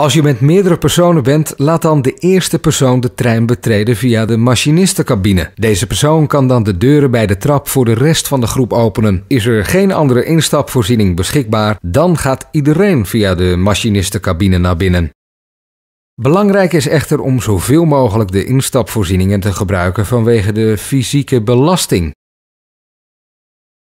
Als je met meerdere personen bent, laat dan de eerste persoon de trein betreden via de machinistencabine. Deze persoon kan dan de deuren bij de trap voor de rest van de groep openen. Is er geen andere instapvoorziening beschikbaar, dan gaat iedereen via de machinistencabine naar binnen. Belangrijk is echter om zoveel mogelijk de instapvoorzieningen te gebruiken vanwege de fysieke belasting.